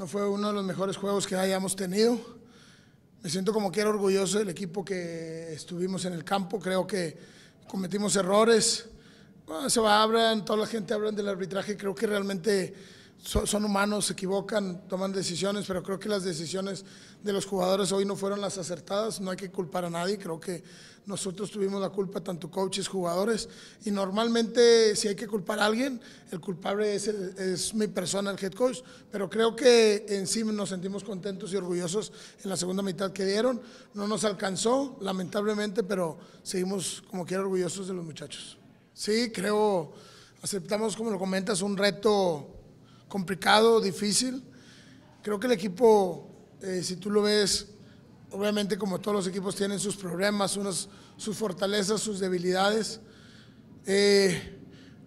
No fue uno de los mejores juegos que hayamos tenido. Me siento como que era orgulloso del equipo que estuvimos en el campo. Creo que cometimos errores. se va, abran toda la gente habla del arbitraje. Creo que realmente son, humanos, se equivocan, toman decisiones, pero creo que las decisiones de los jugadores hoy no fueron las acertadas, no hay que culpar a nadie, creo que nosotros tuvimos la culpa, tanto coaches, jugadores, y normalmente si hay que culpar a alguien, el culpable es, es mi persona, el head coach, pero creo que en sí nos sentimos contentos y orgullosos en la segunda mitad que dieron, no nos alcanzó, lamentablemente, pero seguimos como quiera orgullosos de los muchachos. Sí, creo, aceptamos, como lo comentas, un reto complicado, difícil. Creo que el equipo, eh, si tú lo ves, obviamente como todos los equipos tienen sus problemas, unos, sus fortalezas, sus debilidades. Eh,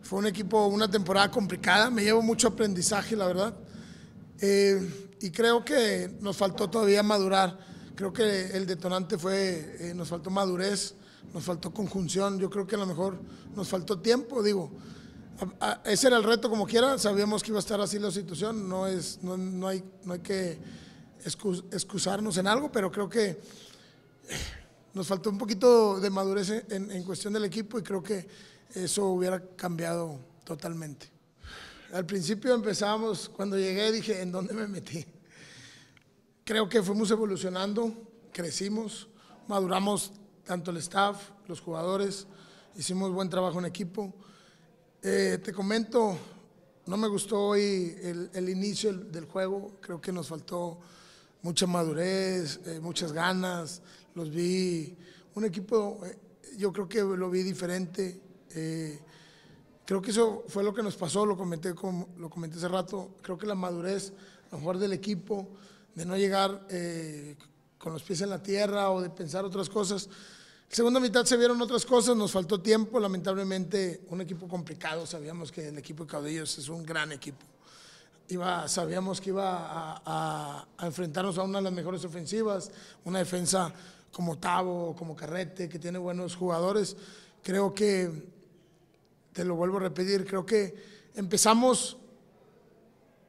fue un equipo, una temporada complicada, me llevo mucho aprendizaje, la verdad. Eh, y creo que nos faltó todavía madurar. Creo que el detonante fue, nos faltó madurez, nos faltó conjunción. Yo creo que a lo mejor nos faltó tiempo, digo ese era el reto como quiera, sabíamos que iba a estar así la situación, no, es, no, no hay, no hay que excusarnos en algo, pero creo que eh, nos faltó un poquito de madurez en, en cuestión del equipo y creo que eso hubiera cambiado totalmente. Al principio empezábamos, cuando llegué dije, ¿en dónde me metí? Creo que fuimos evolucionando, crecimos, maduramos tanto el staff, los jugadores, hicimos buen trabajo en equipo. Eh, te comento, no me gustó hoy el, inicio del, juego, creo que nos faltó mucha madurez, eh, muchas ganas, los vi, un equipo, eh, yo creo que lo vi diferente, creo que eso fue lo que nos pasó, lo comenté, lo comenté hace rato, creo que la madurez a lo mejor del equipo, de no llegar con los pies en la tierra o de pensar otras cosas, segunda mitad se vieron otras cosas, nos faltó tiempo, lamentablemente un equipo complicado, sabíamos que el equipo de Caudillos es un gran equipo. Iba, sabíamos que iba a, a, enfrentarnos a una de las mejores ofensivas, una defensa como Tavo, como Carrete, que tiene buenos jugadores. Creo que, te lo vuelvo a repetir, creo que empezamos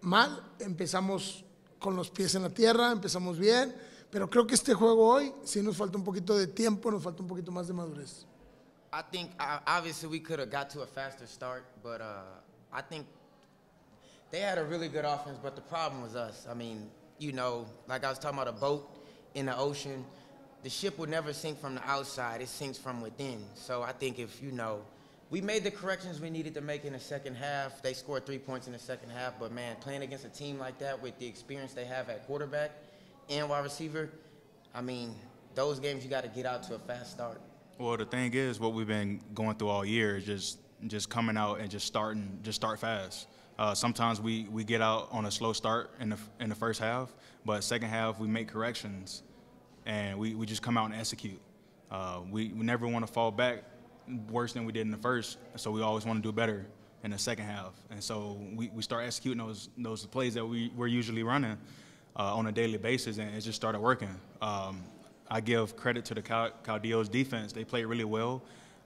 mal, empezamos con los pies en la tierra, empezamos bien Pero creo que este juego hoy sí nos falta un poquito de tiempo, nos falta un poquito más de madurez. I think uh, obviously we could have got to a faster start, but uh, I think they had a really good offense, but the problem was us. I mean, you know, like I was talking about a boat in the ocean, the ship will never sink from the outside, it sinks from within. So I think if, you know, we made the corrections we needed to make in the second half. They scored three points in the second half, but man, playing against a team like that with the experience they have at quarterback, and wide receiver, I mean, those games you got to get out to a fast start. Well, the thing is, what we've been going through all year is just just coming out and just starting, just start fast. Uh, sometimes we, we get out on a slow start in the in the first half, but second half we make corrections, and we, we just come out and execute. Uh, we, we never want to fall back worse than we did in the first, so we always want to do better in the second half. And so we, we start executing those those plays that we, we're usually running uh, on a daily basis, and it just started working. Um, I give credit to the Caldeos' Caldillo's defense. They played really well.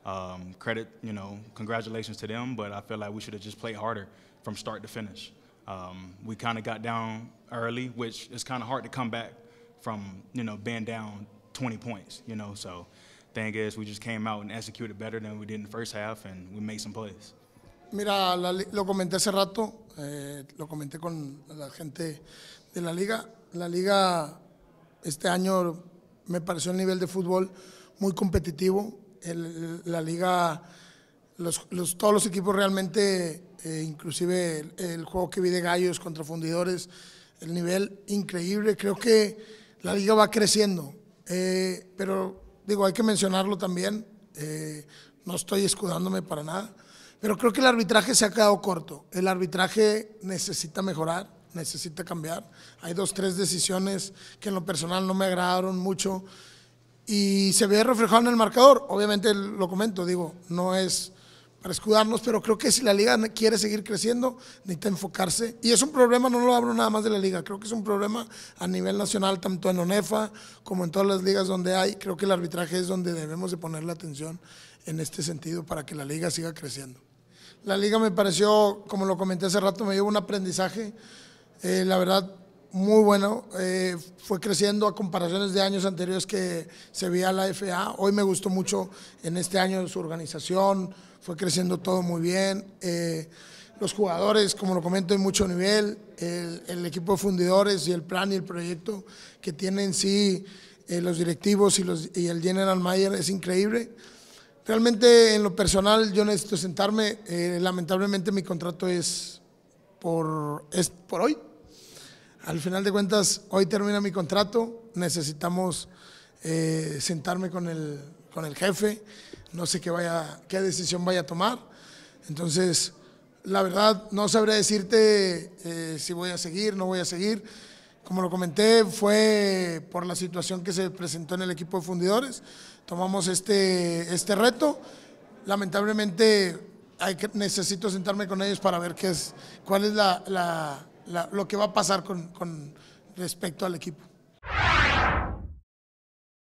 Um, credit, you know, congratulations to them, but I feel like we should have just played harder from start to finish. Um, we kind of got down early, which is kind of hard to come back from, you know, being down 20 points, you know. So, thing is, we just came out and executed better than we did in the first half, and we made some plays. Mira, lo comenté hace rato, eh, lo comenté con la gente de la liga. La liga este año me pareció el nivel de fútbol muy competitivo. la liga, todos los equipos realmente, eh, inclusive el, juego que vi de Gallos contra Fundidores, el nivel increíble. Creo que la liga va creciendo, eh, pero digo, hay que mencionarlo también. no estoy escudándome para nada pero creo que el arbitraje se ha quedado corto. El arbitraje necesita mejorar, necesita cambiar. Hay dos, tres decisiones que en lo personal no me agradaron mucho y se ve reflejado en el marcador. Obviamente lo comento, digo, no es para escudarnos, pero creo que si la liga quiere seguir creciendo, necesita enfocarse. Y es un problema, no lo hablo nada más de la liga, creo que es un problema a nivel nacional, tanto en ONEFA como en todas las ligas donde hay. Creo que el arbitraje es donde debemos de poner la atención en este sentido para que la liga siga creciendo. La liga me pareció, como lo comenté hace rato, me dio un aprendizaje, eh, la verdad, muy bueno. Eh, fue creciendo a comparaciones de años anteriores que se veía la FA. Hoy me gustó mucho en este año su organización, fue creciendo todo muy bien. Eh, los jugadores, como lo comento, en mucho nivel. El, equipo de fundidores y el plan y el proyecto que tienen sí los directivos y, y el General Mayer es increíble. Realmente en lo personal yo necesito sentarme. Eh, lamentablemente mi contrato es por, es por hoy. Al final de cuentas, hoy termina mi contrato. Necesitamos eh, sentarme con el, con el jefe. No sé qué, vaya, qué decisión vaya a tomar. Entonces, la verdad, no sabré decirte eh, si voy a seguir, no voy a seguir. Como lo comenté, fue por la situación que se presentó en el equipo de fundidores. Tomamos este, este reto. Lamentablemente necesito sentarme con ellos para ver qué es, cuál es lo que va a pasar con respecto al equipo.